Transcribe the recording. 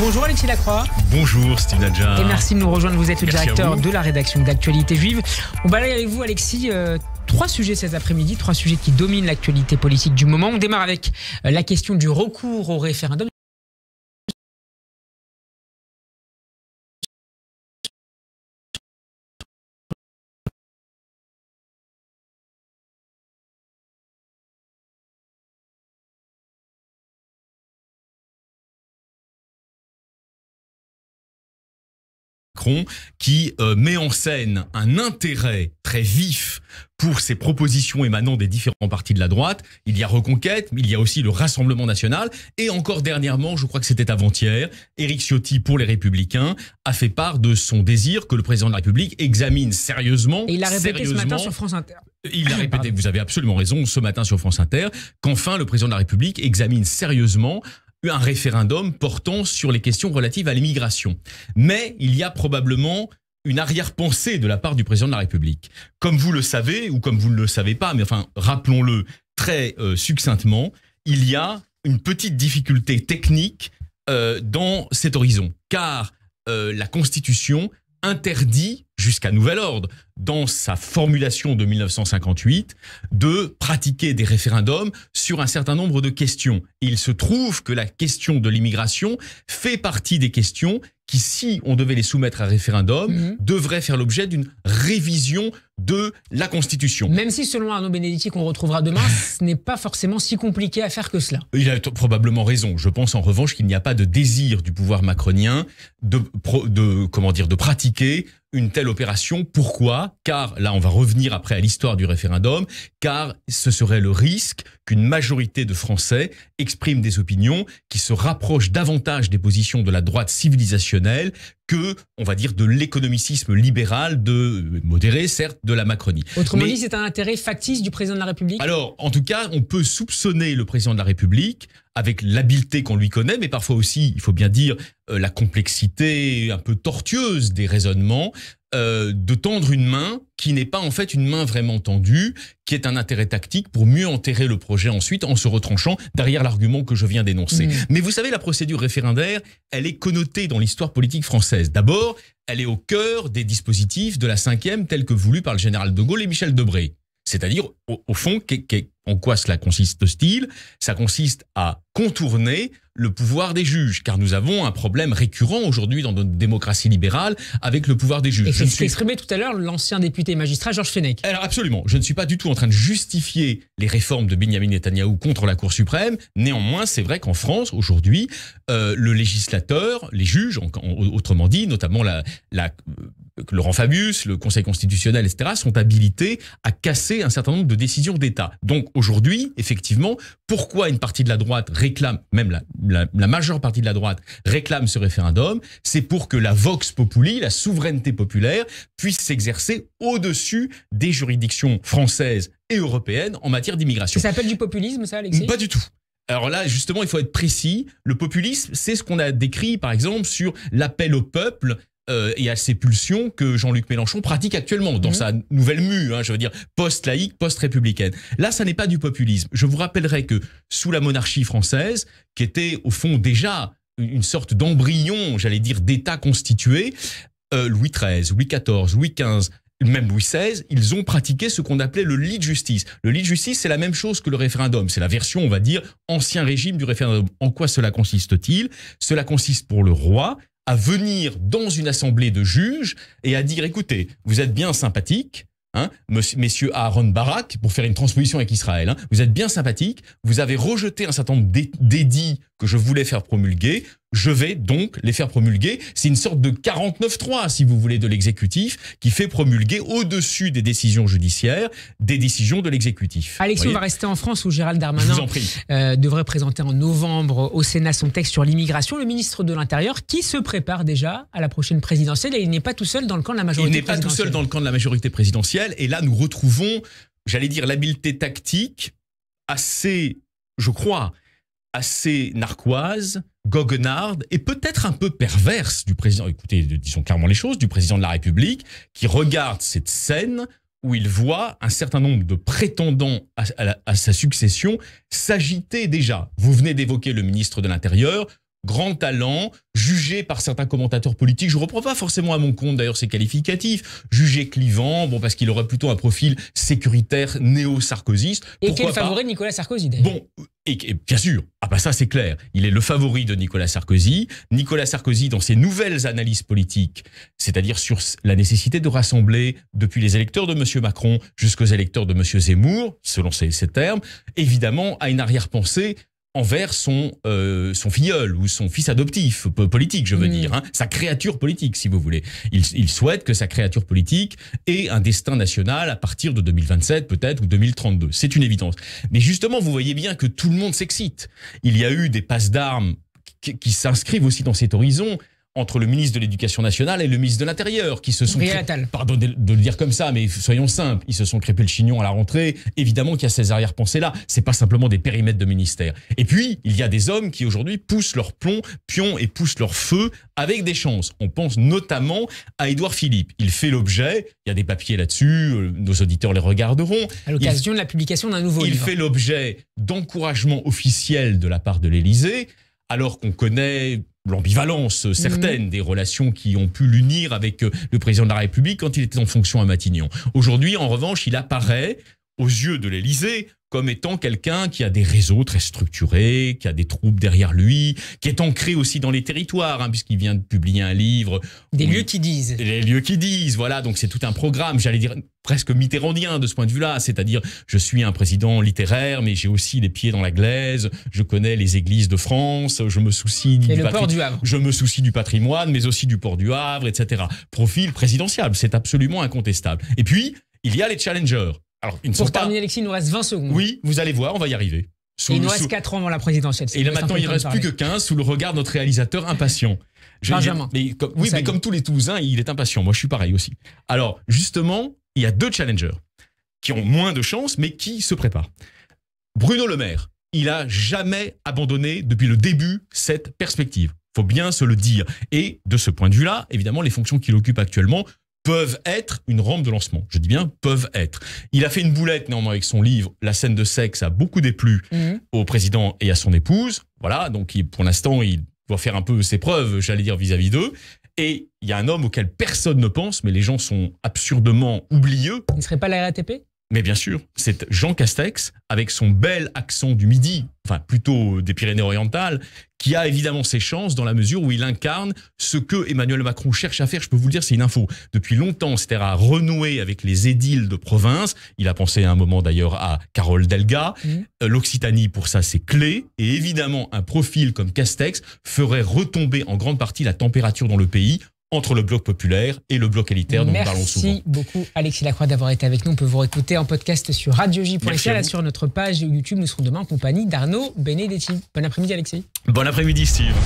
Bonjour Alexis Lacroix. Bonjour Steve Nadja. Et merci de nous rejoindre. Vous êtes le directeur de la rédaction d'actualité juive. On balaye avec vous Alexis. Euh, trois sujets cet après-midi, trois sujets qui dominent l'actualité politique du moment. On démarre avec euh, la question du recours au référendum. Macron, qui euh, met en scène un intérêt très vif pour ces propositions émanant des différents partis de la droite. Il y a Reconquête, mais il y a aussi le Rassemblement national. Et encore dernièrement, je crois que c'était avant-hier, Éric Ciotti, pour les Républicains, a fait part de son désir que le président de la République examine sérieusement. Et il l'a répété ce matin sur France Inter. Il a répété, vous avez absolument raison, ce matin sur France Inter, qu'enfin le président de la République examine sérieusement un référendum portant sur les questions relatives à l'immigration. Mais il y a probablement une arrière-pensée de la part du président de la République. Comme vous le savez, ou comme vous ne le savez pas, mais enfin, rappelons-le très euh, succinctement, il y a une petite difficulté technique euh, dans cet horizon, car euh, la Constitution interdit, jusqu'à nouvel ordre, dans sa formulation de 1958, de pratiquer des référendums sur un certain nombre de questions. Il se trouve que la question de l'immigration fait partie des questions qui, si on devait les soumettre à référendum, mhm. devrait devraient faire l'objet d'une révision de la Constitution. Même si, selon Arnaud Benedetti, qu'on retrouvera demain, ce n'est pas forcément si compliqué à faire que cela. Il a probablement raison. Je pense en revanche qu'il n'y a pas de désir du pouvoir macronien de, de, comment dire, de pratiquer une telle opération. Pourquoi Car, là on va revenir après à l'histoire du référendum, car ce serait le risque qu'une majorité de Français exprime des opinions qui se rapprochent davantage des positions de la droite civilisationnelle que, on va dire, de l'économicisme libéral, de modéré, certes, de la Macronie. Autrement dit, c'est un intérêt factice du président de la République Alors, en tout cas, on peut soupçonner le président de la République avec l'habileté qu'on lui connaît, mais parfois aussi, il faut bien dire, euh, la complexité un peu tortueuse des raisonnements, euh, de tendre une main qui n'est pas en fait une main vraiment tendue, qui est un intérêt tactique pour mieux enterrer le projet ensuite en se retranchant derrière l'argument que je viens d'énoncer. Mmh. Mais vous savez, la procédure référendaire, elle est connotée dans l'histoire politique française. D'abord, elle est au cœur des dispositifs de la cinquième telle que voulue par le général de Gaulle et Michel Debré. C'est-à-dire, au, fond, en quoi cela consiste-t-il Ça consiste à contourner le pouvoir des juges, car nous avons un problème récurrent aujourd'hui dans notre démocratie libérale avec le pouvoir des juges. Et c'est suis... exprimé tout à l'heure l'ancien député magistrat Georges Fenech. Alors absolument, je ne suis pas du tout en train de justifier les réformes de Benjamin Netanyahu contre la Cour suprême. Néanmoins, c'est vrai qu'en France, aujourd'hui, euh, le législateur, les juges, autrement dit, notamment la Laurent Fabius, le Conseil constitutionnel, etc., sont habilités à casser un certain nombre de décisions d'État. Donc aujourd'hui, effectivement, pourquoi une partie de la droite réclame, même la, majeure partie de la droite réclame ce référendum, c'est pour que la vox populi, la souveraineté populaire, puisse s'exercer au-dessus des juridictions françaises et européennes en matière d'immigration. Ça s'appelle du populisme, ça, Alexis Pas du tout. Alors là, justement, il faut être précis. Le populisme, c'est ce qu'on a décrit, par exemple, sur l'appel au peuple euh, et à ces pulsions que Jean-Luc Mélenchon pratique actuellement dans mhm. sa nouvelle mue, hein, je veux dire post-laïque, post-républicaine. Là, ça n'est pas du populisme. Je vous rappellerai que sous la monarchie française, qui était au fond déjà une sorte d'embryon, j'allais dire, d'État constitué, euh, Louis XIII, Louis XIV, Louis XV, même Louis XVI, ils ont pratiqué ce qu'on appelait le lit de justice. Le lit de justice, c'est la même chose que le référendum. C'est la version, on va dire, ancien régime du référendum. En quoi cela consiste-t-il Cela consiste pour le roi à venir dans une assemblée de juges et à dire, écoutez, vous êtes bien sympathique, Hein, messieurs Aaron Barak, pour faire une transposition avec Israël, hein, vous êtes bien sympathique, vous avez rejeté un certain nombre d'édits que je voulais faire promulguer, je vais donc les faire promulguer. C'est une sorte de 49-3, si vous voulez, de l'exécutif, qui fait promulguer au-dessus des décisions judiciaires des décisions de l'exécutif. Alexis, on va rester en France où Gérald Darmanin euh, devrait présenter en novembre au Sénat son texte sur l'immigration. Le ministre de l'Intérieur qui se prépare déjà à la prochaine présidentielle et il n'est pas tout seul dans le camp de la majorité présidentielle. Il n'est pas tout seul dans le camp de la majorité présidentielle. Et là, nous retrouvons, j'allais dire, l'habileté tactique assez, je crois, assez narquoise, goguenarde et peut-être un peu perverse du président, écoutez, disons clairement les choses, du président de la République, qui regarde cette scène où il voit un certain nombre de prétendants à, sa succession s'agiter déjà. Vous venez d'évoquer le ministre de l'Intérieur, grand talent, jugé par certains commentateurs politiques, je ne reprends pas forcément à mon compte d'ailleurs ces qualificatifs, jugé clivant, bon parce qu'il aurait plutôt un profil sécuritaire néo-sarkozyste. Et quel favori Nicolas Sarkozy d'ailleurs. Bon, et, bien sûr, ah bah ça c'est clair, il est le favori de Nicolas Sarkozy. Nicolas Sarkozy, dans ses nouvelles analyses politiques, c'est-à-dire sur la nécessité de rassembler depuis les électeurs de M. Macron jusqu'aux électeurs de M. Zemmour, selon ses, termes, évidemment a une arrière-pensée envers son, euh, son filleul ou son fils adoptif politique, je veux mm. dire, hein, sa créature politique, si vous voulez. Il, souhaite que sa créature politique ait un destin national à partir de 2027 peut-être ou 2032. C'est une évidence. Mais justement, vous voyez bien que tout le monde s'excite. Il y a eu des passes d'armes qui s'inscrivent aussi dans cet horizon entre le ministre de l'Éducation nationale et le ministre de l'Intérieur, qui se sont... Pardon de, le dire comme ça, mais soyons simples, ils se sont crépés le chignon à la rentrée. Évidemment qu'il y a ces arrière-pensées-là. C'est pas simplement des périmètres de ministère. Et puis, il y a des hommes qui aujourd'hui poussent leur plomb, pion et poussent leur feu avec des chances. On pense notamment à Édouard Philippe. Il fait l'objet, il y a des papiers là-dessus, euh, nos auditeurs les regarderont. À l'occasion de la publication d'un nouveau livre. Il fait l'objet d'encouragement officiel de la part de l'Élysée alors qu'on connaît l'ambivalence certaine mhm. des relations qui ont pu l'unir avec euh, le président de la République quand il était en fonction à Matignon. Aujourd'hui, en revanche, il apparaît aux yeux de l'Élysée comme étant quelqu'un qui a des réseaux très structurés, qui a des troupes derrière lui, qui est ancré aussi dans les territoires, hein, puisqu'il vient de publier un livre. Des lieux qui disent. Les lieux qui disent, voilà, donc c'est tout un programme, j'allais dire presque mitterrandien de ce point de vue-là, c'est-à-dire je suis un président littéraire, mais j'ai aussi les pieds dans la glaise, je connais les églises de France, je me soucie du, je me soucie du patrimoine, mais aussi du port du Havre, etc. Profil présidentiel, c'est absolument incontestable. Et puis, il y a les challengers. Pour terminer, Alexis, il nous reste 20 secondes. Oui, vous allez voir, on va y arriver. il nous reste 4 ans avant la présidentielle. Et là maintenant, il ne reste plus que 15 sous le regard de notre réalisateur impatient. Benjamin. mais comme, oui, mais comme tous les Toulousains, il est impatient. Moi, je suis pareil aussi. Alors, justement, il y a deux challengers qui ont moins de chance, mais qui se préparent. Bruno Le Maire, il a jamais abandonné depuis le début cette perspective. Faut bien se le dire. Et de ce point de vue-là, évidemment, les fonctions qu'il occupe actuellement peuvent être une rampe de lancement. Je dis bien peuvent être. Il a fait une boulette néanmoins avec son livre La scène de sexe a beaucoup déplu mhm. au président et à son épouse. Voilà, donc pour l'instant, il doit faire un peu ses preuves, j'allais dire, vis-à-vis d'eux. Et il y a un homme auquel personne ne pense, mais les gens sont absurdement oublieux. Il ne serait pas la RATP mais bien sûr, c'est Jean Castex, avec son bel accent du Midi, enfin plutôt des Pyrénées-Orientales, qui a évidemment ses chances dans la mesure où il incarne ce que Emmanuel Macron cherche à faire. Je peux vous le dire, c'est une info. Depuis longtemps, c'était à renouer avec les édiles de province. Il a pensé à un moment d'ailleurs à Carole Delga. Mmh. Euh, L'Occitanie, pour ça, c'est clé. Et évidemment, un profil comme Castex ferait retomber en grande partie la température dans le pays entre le bloc populaire et le bloc élitaire dont nous parlons souvent. Merci beaucoup Alexis Lacroix d'avoir été avec nous. On peut vous réécouter en podcast sur radioj.fr sur notre page YouTube. Nous serons demain en compagnie d'Arnaud Benedetti. Bon après-midi Alexis. Bon après-midi Steve.